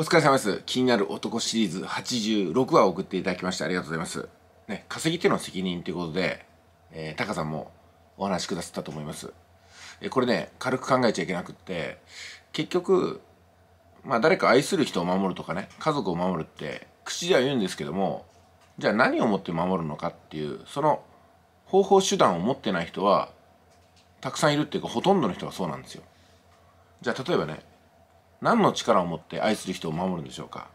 お疲れ様です。気になる男シリーズ86話を送っていただきましてありがとうございます。ね、稼ぎ手の責任ということで、えー、タカさんもお話しくださったと思います。えこれね、軽く考えちゃいけなくって、結局、まあ誰か愛する人を守るとかね、家族を守るって口では言うんですけども、じゃあ何をもって守るのかっていう、その方法手段を持ってない人は、たくさんいるっていうか、ほとんどの人はそうなんですよ。じゃあ例えばね、何の力を持って愛する人を守るんでしょうか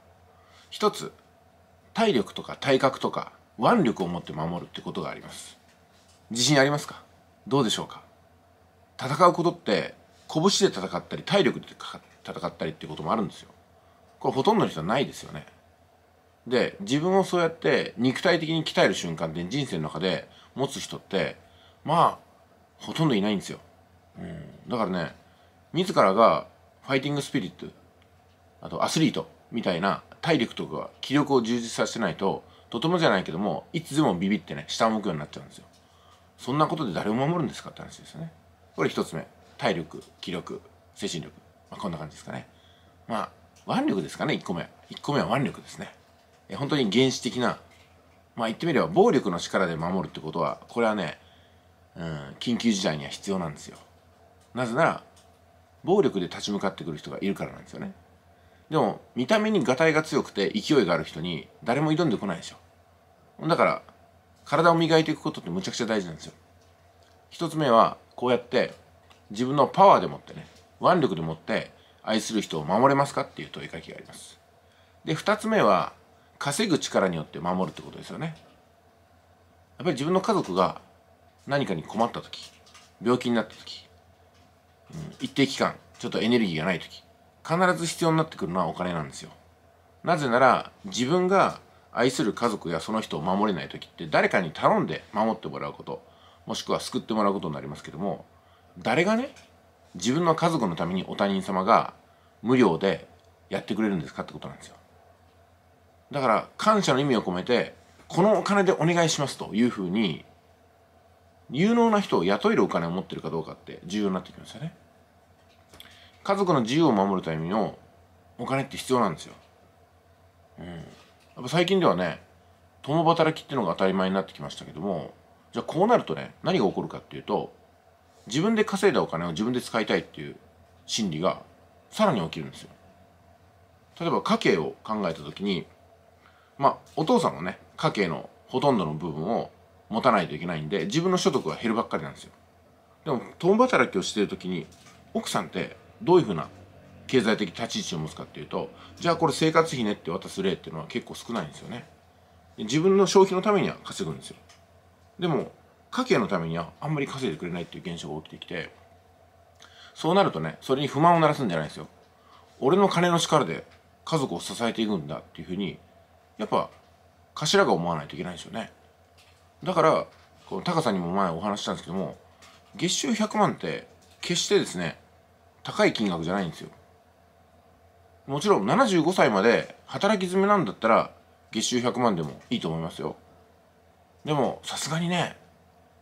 一つ体力とか体格とか腕力を持って守るってことがあります自信ありますかどうでしょうか戦うことって拳で戦ったり体力で戦ったりっていうこともあるんですよこれほとんどの人はないですよねで自分をそうやって肉体的に鍛える瞬間って人生の中で持つ人ってまあほとんどいないんですよ、うん、だからね自らがファイティングスピリットあとアスリートみたいな体力とか気力を充実させないととてもじゃないけどもいつでもビビってね下を向くようになっちゃうんですよそんなことで誰を守るんですかって話ですよねこれ一つ目体力気力精神力、まあ、こんな感じですかねまあ腕力ですかね一個目一個目は腕力ですねえ本当に原始的なまあ言ってみれば暴力の力で守るってことはこれはね、うん、緊急事態には必要なんですよなぜなら暴力で立ち向かってくる人がいるからなんですよねでも見た目にがたいが強くて勢いがある人に誰も挑んでこないでしょだから体を磨いていくことってむちゃくちゃ大事なんですよ一つ目はこうやって自分のパワーでもってね腕力でもって愛する人を守れますかっていう問いかけがありますで二つ目は稼ぐ力によって守るってことですよねやっぱり自分の家族が何かに困った時病気になった時一定期間ちょっとエネルギーがない時必ず必要になってくるのはお金なんですよなぜなら自分が愛する家族やその人を守れない時って誰かに頼んで守ってもらうこともしくは救ってもらうことになりますけども誰がね自分の家族のためにお他人様が無料でやってくれるんですかってことなんですよだから感謝の意味を込めてこのお金でお願いしますというふうに有能な人を雇えるお金を持ってるかどうかって重要になってきますよね家族の自由を守るためのお金って必要なんですよ、うん、やっぱ最近ではね共働きっていうのが当たり前になってきましたけどもじゃあこうなるとね何が起こるかっていうと自分で稼いだお金を自分で使いたいっていう心理がさらに起きるんですよ例えば家計を考えた時にまあお父さんのね家計のほとんどの部分を持たないといけないんで自分の所得が減るばっかりなんですよでも共働きをしてる時に奥さんってどういうふうな経済的立ち位置を持つかっていうとじゃあこれ生活費ねって渡す例っていうのは結構少ないんですよね自分の消費のためには稼ぐんですよでも家計のためにはあんまり稼いでくれないっていう現象が起きてきてそうなるとねそれに不満を鳴らすんじゃないですよ俺の金の力で家族を支えていくんだっていうふうにやっぱ頭が思わないといけないんですよねだからこの高さんにも前お話したんですけども月収100万って決してですね高い金額じゃないんですよもちろん75歳まで働き詰めなんだったら月収100万でもいいと思いますよでもさすがにね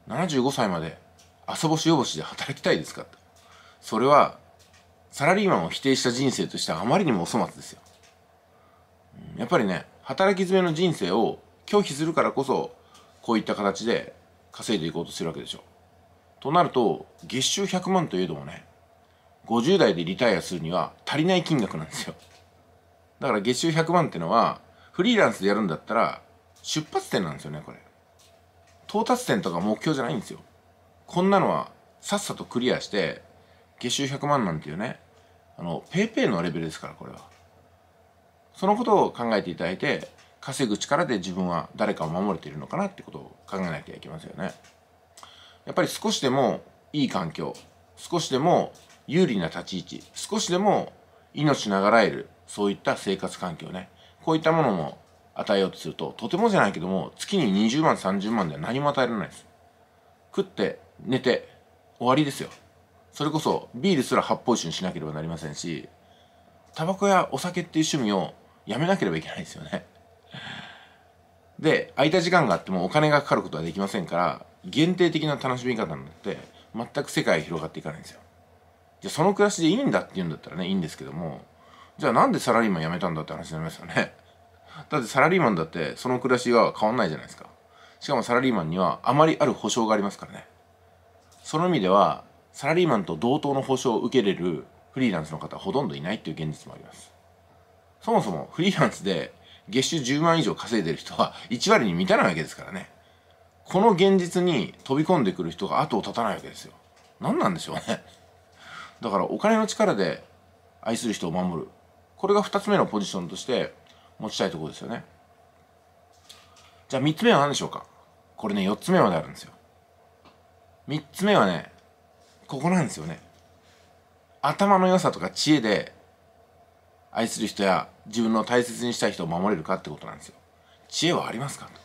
75歳まで遊ぼしよぼしで働きたいですかそれはサラリーマンを否定した人生としてはあまりにもお粗末ですよやっぱりね働き詰めの人生を拒否するからこそこういった形で稼いでいこうとするわけでしょとなると月収100万といえどもね50代でリタイアするには足りない金額なんですよだから月収100万ってのはフリーランスでやるんだったら出発点なんですよねこれ到達点とか目標じゃないんですよこんなのはさっさとクリアして月収100万なんていうねあのペイペイのレベルですからこれはそのことを考えていただいて稼ぐ力で自分は誰かを守れているのかなってことを考えなきゃいけませんよね。やっぱり少しでもいい環境、少しでも有利な立ち位置、少しでも命ながらえる、そういった生活環境ね。こういったものも与えようとすると、とてもじゃないけども、月に20万、30万では何も与えられないです。食って、寝て、終わりですよ。それこそ、ビールすら発泡酒にしなければなりませんし、タバコやお酒っていう趣味をやめなければいけないですよね。で空いた時間があってもお金がかかることはできませんから限定的な楽しみ方になって全く世界が広がっていかないんですよじゃその暮らしでいいんだって言うんだったらねいいんですけどもじゃあなんでサラリーマン辞めたんだって話になりますよね だってサラリーマンだってその暮らしは変わんないじゃないですかしかもサラリーマンにはあまりある保証がありますからねその意味ではサラリーマンと同等の保証を受けれるフリーランスの方はほとんどいないっていう現実もありますそもそもフリーランスで月収10万以上稼いでる人は1割に満たないわけですからねこの現実に飛び込んでくる人が後を絶たないわけですよ何なんでしょうねだからお金の力で愛する人を守るこれが2つ目のポジションとして持ちたいところですよねじゃあ3つ目は何でしょうかこれね4つ目まであるんですよ3つ目はねここなんですよね頭の良さとか知恵で愛する人や自分の大切にしたい人を守れるかってことなんですよ。知恵はありますかと。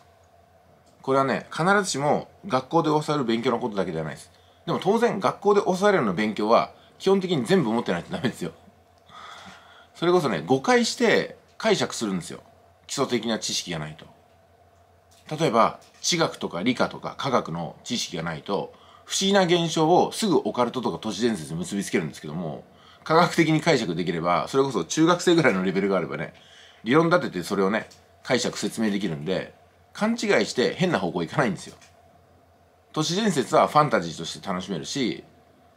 これはね、必ずしも学校で教わる勉強のことだけではないです。でも当然学校で教わるような勉強は基本的に全部持ってないとダメですよ。それこそね、誤解して解釈するんですよ。基礎的な知識がないと。例えば、地学とか理科とか科学の知識がないと、不思議な現象をすぐオカルトとか都市伝説に結びつけるんですけども、科学的に解釈できれば、それこそ中学生ぐらいのレベルがあればね、理論立ててそれをね、解釈説明できるんで、勘違いして変な方向行かないんですよ。都市伝説はファンタジーとして楽しめるし、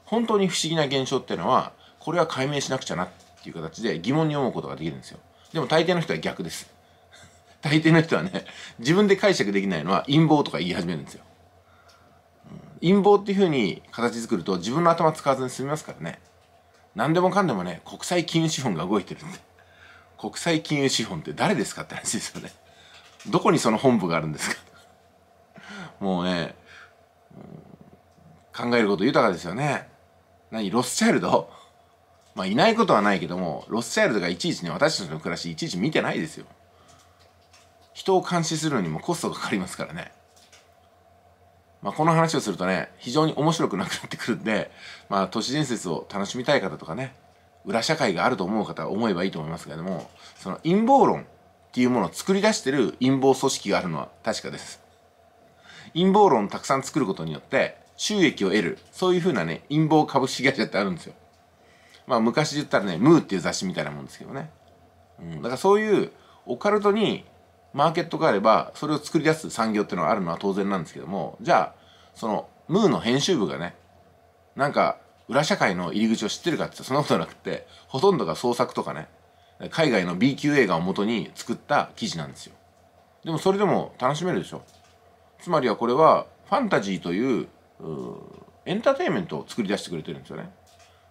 本当に不思議な現象っていうのは、これは解明しなくちゃなっていう形で疑問に思うことができるんですよ。でも大抵の人は逆です。大抵の人はね、自分で解釈できないのは陰謀とか言い始めるんですよ。陰謀っていうふうに形作ると自分の頭使わずに済みますからね。何でもかんでもね国際金融資本が動いてるんで国際金融資本って誰ですかって話ですよねどこにその本部があるんですかもうね考えること豊かですよね何ロスチャイルドまあいないことはないけどもロスチャイルドがいちいちね私たちの暮らしいちいち見てないですよ人を監視するのにもコストがかかりますからねまあ、この話をするとね非常に面白くなくなってくるんで、まあ、都市伝説を楽しみたい方とかね裏社会があると思う方は思えばいいと思いますけれどもその陰謀論っていうものを作り出してる陰謀組織があるのは確かです陰謀論をたくさん作ることによって収益を得るそういうふうなね陰謀株式会社ってあるんですよまあ昔言ったらね「ムー」っていう雑誌みたいなもんですけどね、うん、だからそういうオカルトにマーケットがあればそれを作り出す産業っていうのがあるのは当然なんですけどもじゃあそのムーの編集部がねなんか裏社会の入り口を知ってるかってそんなことなくてほとんどが創作とかね海外の B 級映画を元に作った記事なんですよでもそれでも楽しめるでしょつまりはこれはファンタジーというエンターテインメントを作り出してくれてるんですよね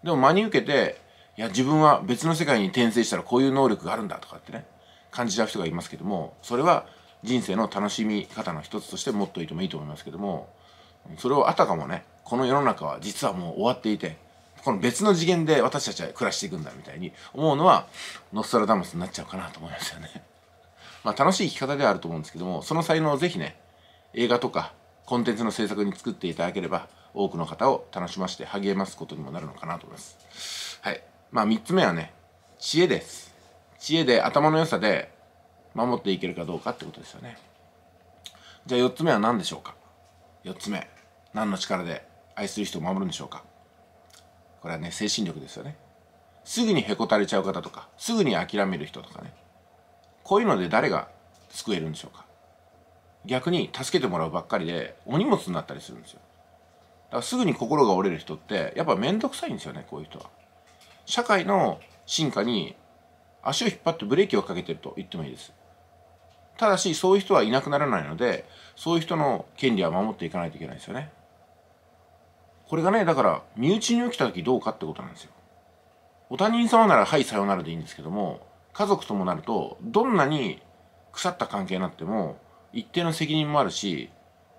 でも真に受けていや自分は別の世界に転生したらこういう能力があるんだとかってね感じちゃう人がいますけどもそれは人生の楽しみ方の一つとして持っておいてもいいと思いますけどもそれをあたかもねこの世の中は実はもう終わっていてこの別の次元で私たちは暮らしていくんだみたいに思うのはノストラダムスになっちゃうかなと思いますよね。まあ楽しい生き方ではあると思うんですけどもその才能をぜひね映画とかコンテンツの制作に作っていただければ多くの方を楽しまして励ますことにもなるのかなと思います。はい。まあ3つ目はね知恵です。知恵で頭の良さで守っていけるかどうかってことですよねじゃあ4つ目は何でしょうか4つ目何の力で愛する人を守るんでしょうかこれはね精神力ですよねすぐにへこたれちゃう方とかすぐに諦める人とかねこういうので誰が救えるんでしょうか逆に助けてもらうばっかりでお荷物になったりするんですよだからすぐに心が折れる人ってやっぱ面倒くさいんですよねこういう人は社会の進化に足を引っ張ってブレーキをかけてると言ってもいいです。ただし、そういう人はいなくならないので、そういう人の権利は守っていかないといけないですよね。これがね、だから、身内に起きた時どうかってことなんですよ。お他人様なら、はい、さよならでいいんですけども、家族ともなると、どんなに腐った関係になっても、一定の責任もあるし、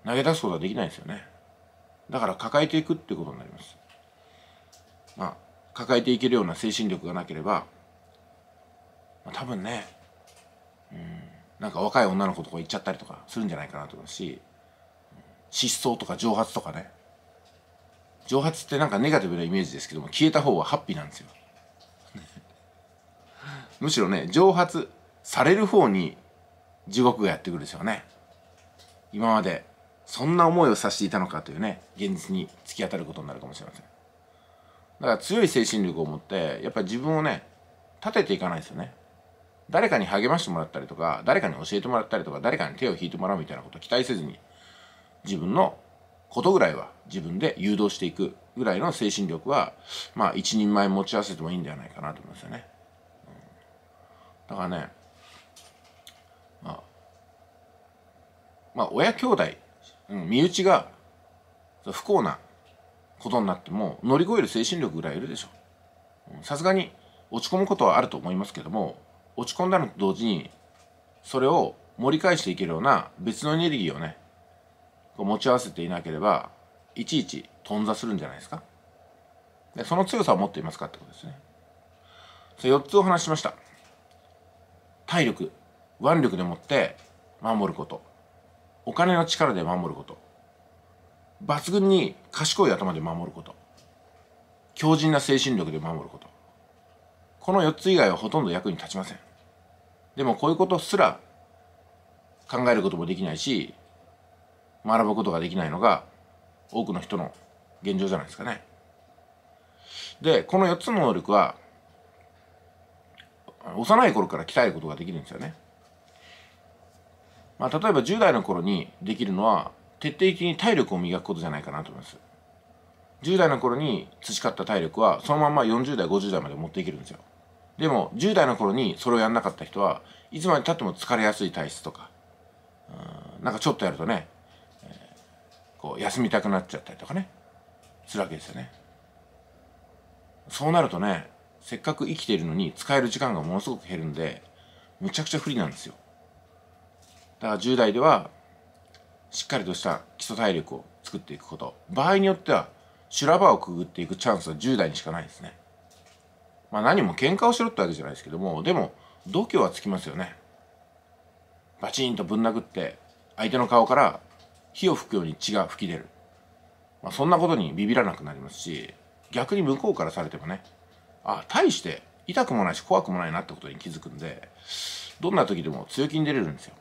投げ出すことはできないですよね。だから抱えていくってことになります。まあ、抱えていけるような精神力がなければ、まあ、多分ね、うん、なんか若い女の子とか行っちゃったりとかするんじゃないかなと思うし失踪とか蒸発とかね蒸発ってなんかネガティブなイメージですけども消えた方はハッピーなんですよ むしろね蒸発される方に地獄がやってくるでしょうね今までそんな思いをさせていたのかというね現実に突き当たることになるかもしれませんだから強い精神力を持ってやっぱり自分をね立てていかないですよね誰かに励ましてもらったりとか誰かに教えてもらったりとか誰かに手を引いてもらうみたいなことを期待せずに自分のことぐらいは自分で誘導していくぐらいの精神力はまあ一人前持ち合わせてもいいんではないかなと思いますよね。だからね、まあ、まあ親兄弟、うん、身内が不幸なことになっても乗り越える精神力ぐらいいるでしょう。さすがに落ち込むことはあると思いますけども落ち込んだのと同時にそれを盛り返していけるような別のエネルギーをね持ち合わせていなければいちいち頓挫するんじゃないですかでその強さを持っていますかってことですねそ4つお話ししました体力腕力でもって守ることお金の力で守ること抜群に賢い頭で守ること強靭な精神力で守ることこの4つ以外はほとんど役に立ちませんでもこういうことすら考えることもできないし学ぶことができないのが多くの人の現状じゃないですかねでこの4つの能力は幼い頃から鍛えることができるんですよね、まあ、例えば10代の頃にできるのは徹底的に体力を磨くことじゃないかなと思います10代の頃に培った体力はそのまま40代50代まで持っていけるんですよでも10代の頃にそれをやんなかった人はいつまでたっても疲れやすい体質とかうんなんかちょっとやるとね、えー、こう休みたくなっちゃったりとかねするわけですよね。そうなるとねせっかく生きているのに使える時間がものすごく減るんでむちゃくちゃ不利なんですよ。だから10代ではしっかりとした基礎体力を作っていくこと場合によっては修羅場をくぐっていくチャンスは10代にしかないですね。まあ、何も喧嘩をしろってわけじゃないですけどもでも度胸はつきますよねバチンとぶん殴って相手の顔から火を吹くように血が吹き出る、まあ、そんなことにビビらなくなりますし逆に向こうからされてもねあ大して痛くもないし怖くもないなってことに気づくんでどんな時でも強気に出れるんですよ、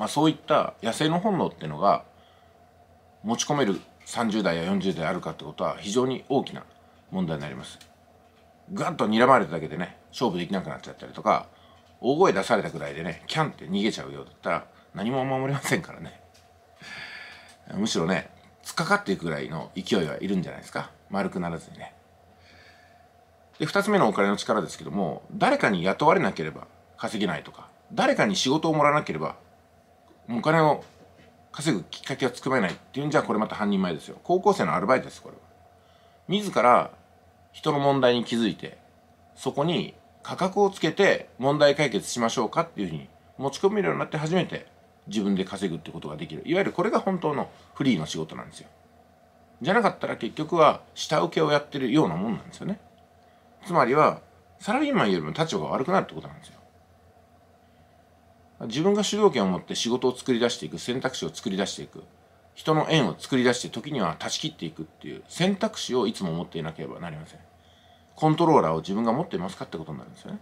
まあ、そういった野生の本能っていうのが持ち込める30代や40代あるかってことは非常に大きな問題になりますガッと睨まれただけでね勝負できなくなっちゃったりとか大声出されたぐらいでねキャンって逃げちゃうようだったら何も守れませんからねむしろね突っかかっていくぐらいの勢いはいるんじゃないですか丸くならずにねで二つ目のお金の力ですけども誰かに雇われなければ稼げないとか誰かに仕事をもらわなければお金を稼ぐきっかけはつくまえないっていうんじゃこれまた半人前ですよ高校生のアルバイトですこれは自ら人の問題に気づいて、そこに価格をつけて問題解決しましょうかっていうふうに持ち込めるようになって初めて自分で稼ぐってことができる。いわゆるこれが本当のフリーの仕事なんですよ。じゃなかったら結局は下請けをやってるようなもんなんですよね。つまりは、サラリーマンよりも立場が悪くなるってことなんですよ。自分が主導権を持って仕事を作り出していく、選択肢を作り出していく。人の縁を作り出して時には断ち切っていくっていう選択肢をいつも持っていなければなりません。コントローラーを自分が持っていますかってことになるんですよね。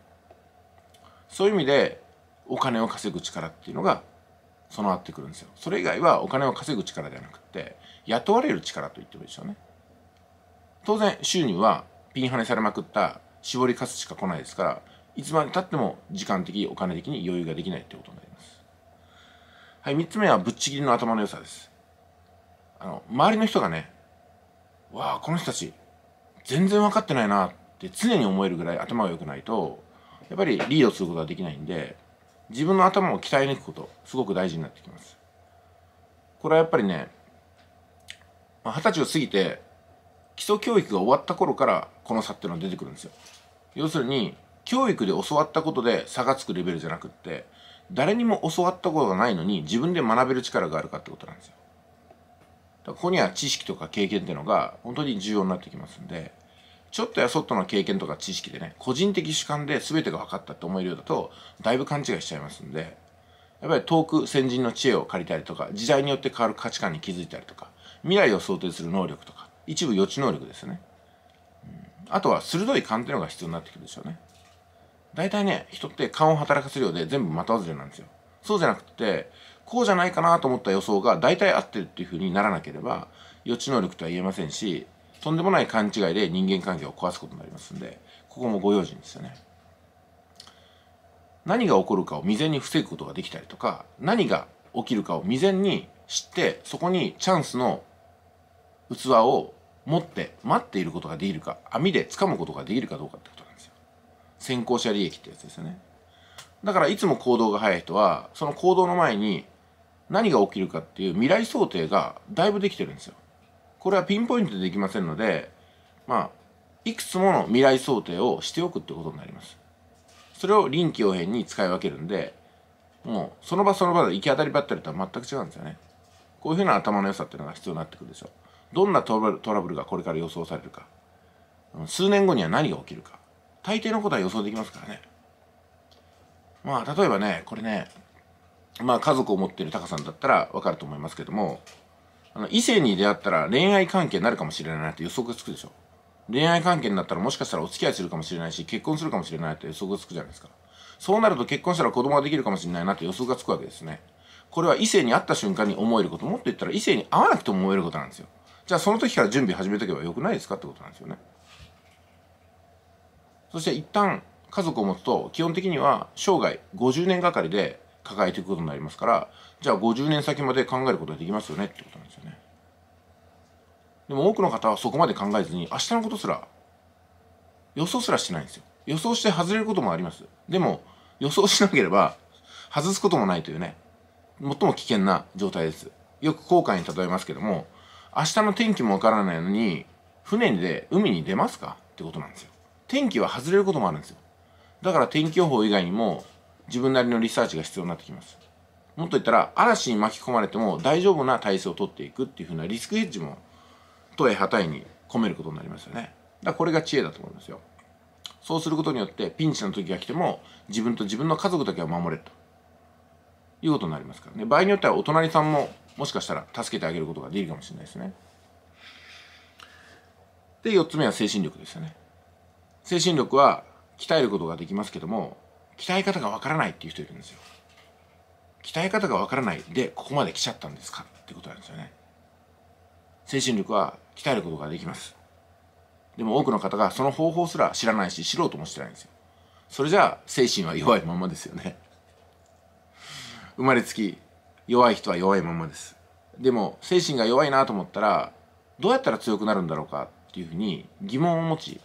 そういう意味でお金を稼ぐ力っていうのが備わってくるんですよ。それ以外はお金を稼ぐ力ではなくって雇われる力と言ってもいいでしょうね。当然収入はピンハネされまくった絞りかすしか来ないですからいつまでたっても時間的お金的に余裕ができないってことになります。はい、3つ目はぶっちぎりの頭の良さです。あの周りの人がね「わあこの人たち全然分かってないな」って常に思えるぐらい頭が良くないとやっぱりリードすることはできないんで自分の頭を鍛え抜くことすごく大事になってきます。これはやっぱりね二十歳を過ぎて基礎教育が終わった頃からこの差っていうのは出てくるんですよ。要するに教育で教わったことで差がつくレベルじゃなくって誰にも教わったことがないのに自分で学べる力があるかってことなんですよ。ここには知識とか経験っていうのが本当に重要になってきますんで、ちょっとやそっとの経験とか知識でね、個人的主観で全てが分かったって思えるようだと、だいぶ勘違いしちゃいますんで、やっぱり遠く先人の知恵を借りたりとか、時代によって変わる価値観に気づいたりとか、未来を想定する能力とか、一部予知能力ですね。うん、あとは鋭い勘っていうのが必要になってくるでしょうね。大体ね、人って勘を働かせるようで全部的外れなんですよ。そうじゃなくて、こうじゃないかなと思った予想が大体合ってるっていうふうにならなければ予知能力とは言えませんしとんでもない勘違いで人間関係を壊すことになりますんでここもご用心ですよね。何が起こるかを未然に防ぐことができたりとか何が起きるかを未然に知ってそこにチャンスの器を持って待っていることができるか網で掴むことができるかどうかってことなんですよ。先行者利益ってやつですよね。だからいつも行動が早い人はその行動の前に何が起きるかっていう未来想定がだいぶできてるんですよ。これはピンポイントでできませんので、まあ、いくつもの未来想定をしておくってことになります。それを臨機応変に使い分けるんで、もうその場その場で行き当たりばったりとは全く違うんですよね。こういうふうな頭の良さっていうのが必要になってくるでしょう。どんなトラブルがこれから予想されるか。数年後には何が起きるか。大抵のことは予想できますからね。まあ、例えばね、これね、まあ、家族を持っているタカさんだったらわかると思いますけども、あの、異性に出会ったら恋愛関係になるかもしれないって予測がつくでしょ。恋愛関係になったらもしかしたらお付き合いするかもしれないし、結婚するかもしれないって予測がつくじゃないですか。そうなると結婚したら子供ができるかもしれないなって予測がつくわけですね。これは異性に会った瞬間に思えること。もっと言ったら異性に会わなくても思えることなんですよ。じゃあその時から準備始めとけばよくないですかってことなんですよね。そして一旦家族を持つと基本的には生涯50年がかりで抱えていくことになりますからじゃあ50年先まで考えることができますよねってことなんですよねでも多くの方はそこまで考えずに明日のことすら予想すらしてないんですよ予想して外れることもありますでも予想しなければ外すこともないというね最も危険な状態ですよく後悔に例えますけども明日の天気もわからないのに船で海に出ますかってことなんですよ天気は外れることもあるんですよだから天気予報以外にも自分なりのリサーチが必要になってきます。もっと言ったら、嵐に巻き込まれても大丈夫な体制を取っていくっていうふうなリスクヘッジも、とえはたいに込めることになりますよね。だからこれが知恵だと思いますよ。そうすることによって、ピンチの時が来ても、自分と自分の家族だけは守れると。いうことになりますからね。場合によっては、お隣さんも、もしかしたら助けてあげることができるかもしれないですね。で、四つ目は精神力ですよね。精神力は鍛えることができますけども、鍛え方がわからないっていう人いるんですよ鍛え方がわからないでここまで来ちゃったんですかってことなんですよね精神力は鍛えることができますでも多くの方がその方法すら知らないし知ろうともしてないんですよそれじゃあ精神は弱いままですよね生まれつき弱い人は弱いままですでも精神が弱いなと思ったらどうやったら強くなるんだろうかっていうふうに疑問を持ち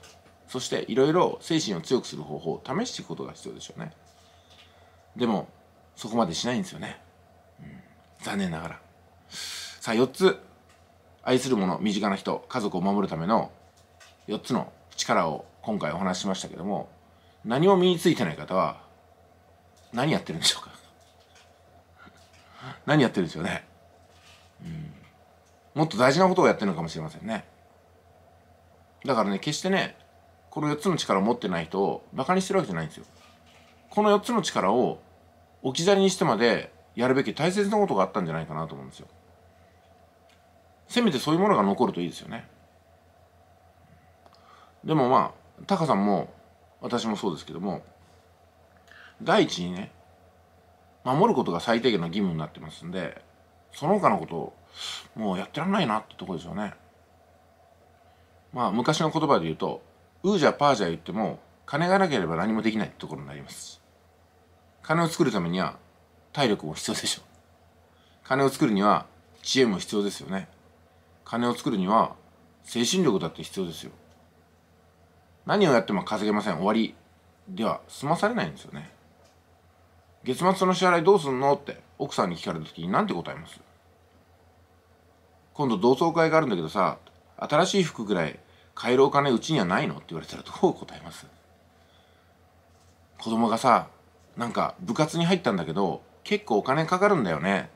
そしていろいろ精神を強くする方法を試していくことが必要でしょうねでもそこまでしないんですよね、うん、残念ながらさあ4つ愛する者身近な人家族を守るための4つの力を今回お話ししましたけども何も身についてない方は何やってるんでしょうか何やってるんですよね、うん、もっと大事なことをやってるのかもしれませんねだからね決してねこの4つの力を持ってない人をバカにしてるわけじゃないんですよ。この4つの力を置き去りにしてまでやるべき大切なことがあったんじゃないかなと思うんですよ。せめてそういうものが残るといいですよね。でもまあ、タカさんも私もそうですけども、第一にね、守ることが最低限の義務になってますんで、その他のことをもうやってらんないなってとこですよね。まあ昔の言葉で言うと、うじゃパーじゃ言っても金がなければ何もできないところになります金を作るためには体力も必要でしょう金を作るには知恵も必要ですよね金を作るには精神力だって必要ですよ何をやっても稼げません終わりでは済まされないんですよね月末の支払いどうすんのって奥さんに聞かれた時に何て答えます今度同窓会があるんだけどさ新しい服ぐらい帰るお金うちにはないのって言われたらどう答えます子供がさなんか部活に入ったんだけど結構お金かかるんだよね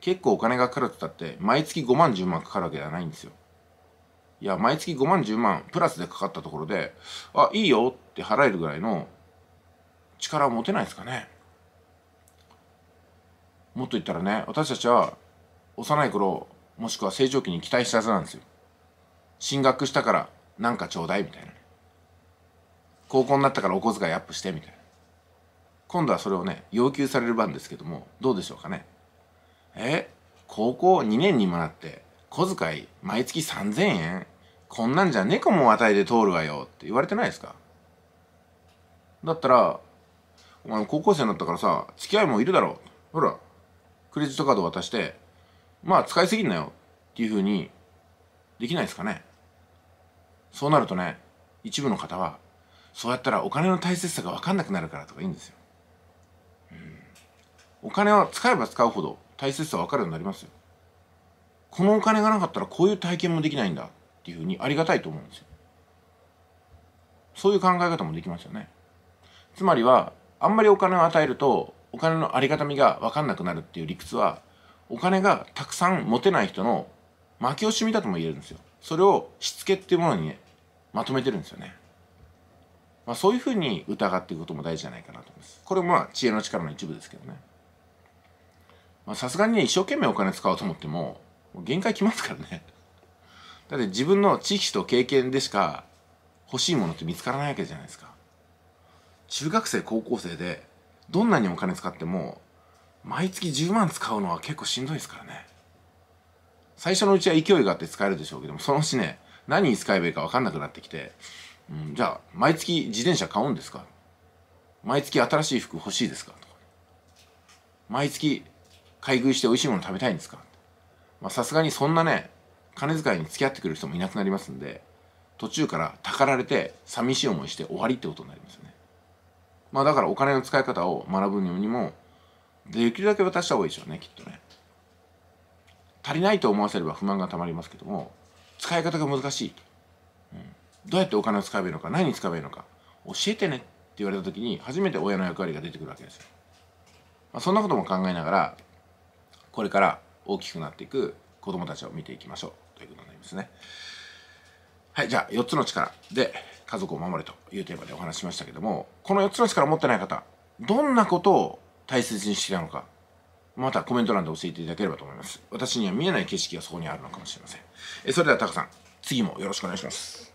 結構お金がかかるって言ったって毎月5万10万かかるわけではないんですよいや毎月5万10万プラスでかかったところであいいよって払えるぐらいの力を持てないですかねもっと言ったらね私たちは幼い頃もしくは成長期に期待したはずなんですよ進学したからなんかちょうだいみたいな高校になったからお小遣いアップしてみたいな今度はそれをね要求される番ですけどもどうでしょうかねえ高校2年にもなって小遣い毎月3,000円こんなんじゃ猫も与えて通るわよって言われてないですかだったらお前高校生になったからさ付き合いもいるだろほらクレジットカード渡してまあ使いすぎんなよっていうふうにできないですかねそうなるとね一部の方はそうやったらお金の大切さが分かんなくなるからとかいいんですよ、うん、お金は使えば使うほど大切さ分かるようになりますよこのお金がなかったらこういう体験もできないんだっていうふうにありがたいと思うんですよそういう考え方もできますよねつまりはあんまりお金を与えるとお金のありがたみが分かんなくなるっていう理屈はお金がたくさん持てない人の負け惜しみだとも言えるんですよそれをしつけっていうものにねまとめてるんですよね。まあ、そういうふうに疑っていくことも大事じゃないかなと思います。これもまあ知恵の力の一部ですけどね。さすがにね、一生懸命お金使おうと思っても、も限界きますからね。だって自分の知識と経験でしか欲しいものって見つからないわけじゃないですか。中学生、高校生で、どんなにお金使っても、毎月10万使うのは結構しんどいですからね。最初のうちは勢いがあって使えるでしょうけども、そのうちね、何に使えばいいか分かんなくなってきて、うん、じゃあ毎月自転車買うんですか毎月新しい服欲しいですかとか毎月買い食いして美味しいもの食べたいんですかさすがにそんなね金遣いに付き合ってくれる人もいなくなりますんで途中からたかられて寂しい思いして終わりってことになりますよね。まあだからお金の使い方を学ぶにもできるだけ渡した方がいいでしょうねきっとね。足りないと思わせれば不満がたまりますけども使い方が難しいと、うん、どうやってお金を使えばいいのか何に使えばいいのか教えてねって言われた時に初めて親の役割が出てくるわけですよ、まあ、そんなことも考えながらこれから大きくなっていく子供たちを見ていきましょうということになりますねはいじゃあ4つの力で家族を守れというテーマでお話しましたけどもこの4つの力を持ってない方どんなことを大切にしてきたのかまたコメント欄で教えていただければと思います。私には見えない景色がそこにあるのかもしれません。えそれではタカさん、次もよろしくお願いします。